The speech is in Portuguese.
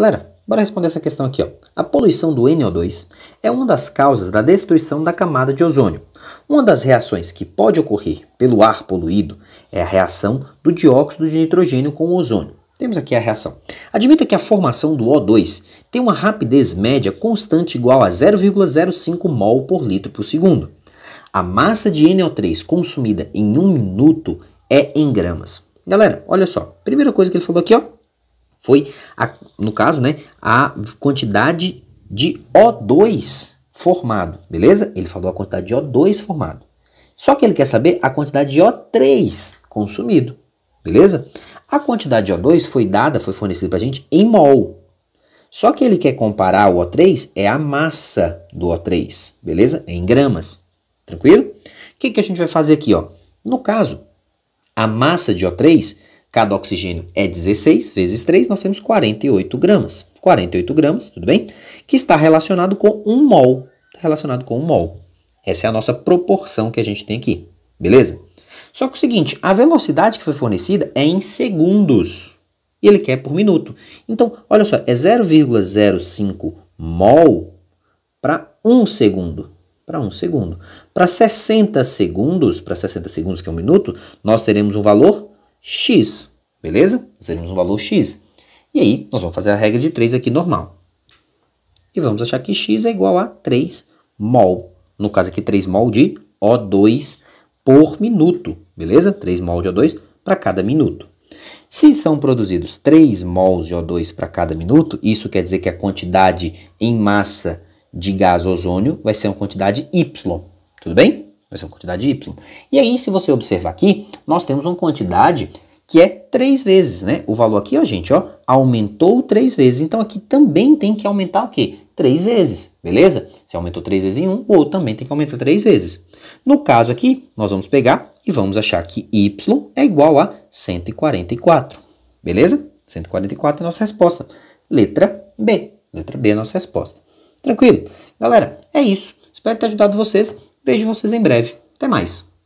Galera, bora responder essa questão aqui. Ó. A poluição do NO2 é uma das causas da destruição da camada de ozônio. Uma das reações que pode ocorrer pelo ar poluído é a reação do dióxido de nitrogênio com o ozônio. Temos aqui a reação. Admita que a formação do O2 tem uma rapidez média constante igual a 0,05 mol por litro por segundo. A massa de NO3 consumida em um minuto é em gramas. Galera, olha só. Primeira coisa que ele falou aqui, ó, foi, a, no caso, né, a quantidade de O2 formado, beleza? Ele falou a quantidade de O2 formado. Só que ele quer saber a quantidade de O3 consumido, beleza? A quantidade de O2 foi dada, foi fornecida para a gente em mol. Só que ele quer comparar o O3, é a massa do O3, beleza? É em gramas, tranquilo? O que, que a gente vai fazer aqui, ó? No caso, a massa de O3 Cada oxigênio é 16 vezes 3, nós temos 48 gramas. 48 gramas, tudo bem? Que está relacionado com 1 mol. Relacionado com 1 mol. Essa é a nossa proporção que a gente tem aqui, beleza? Só que o seguinte, a velocidade que foi fornecida é em segundos. E ele quer por minuto. Então, olha só, é 0,05 mol para 1 segundo. Para 1 segundo. Para 60 segundos, para 60 segundos, que é um minuto, nós teremos um valor x, beleza? Nós teremos um valor x. E aí, nós vamos fazer a regra de 3 aqui normal. E vamos achar que x é igual a 3 mol. No caso aqui, 3 mol de O2 por minuto, beleza? 3 mol de O2 para cada minuto. Se são produzidos 3 mols de O2 para cada minuto, isso quer dizer que a quantidade em massa de gás ozônio vai ser uma quantidade Y, tudo bem? vai ser uma quantidade Y. E aí, se você observar aqui, nós temos uma quantidade que é três vezes, né? O valor aqui, ó, gente, ó, aumentou três vezes. Então, aqui também tem que aumentar o quê? Três vezes, beleza? Se aumentou três vezes em um, o outro também tem que aumentar três vezes. No caso aqui, nós vamos pegar e vamos achar que Y é igual a 144, beleza? 144 é a nossa resposta. Letra B. Letra B é a nossa resposta. Tranquilo? Galera, é isso. Espero ter ajudado vocês. Vejo vocês em breve. Até mais!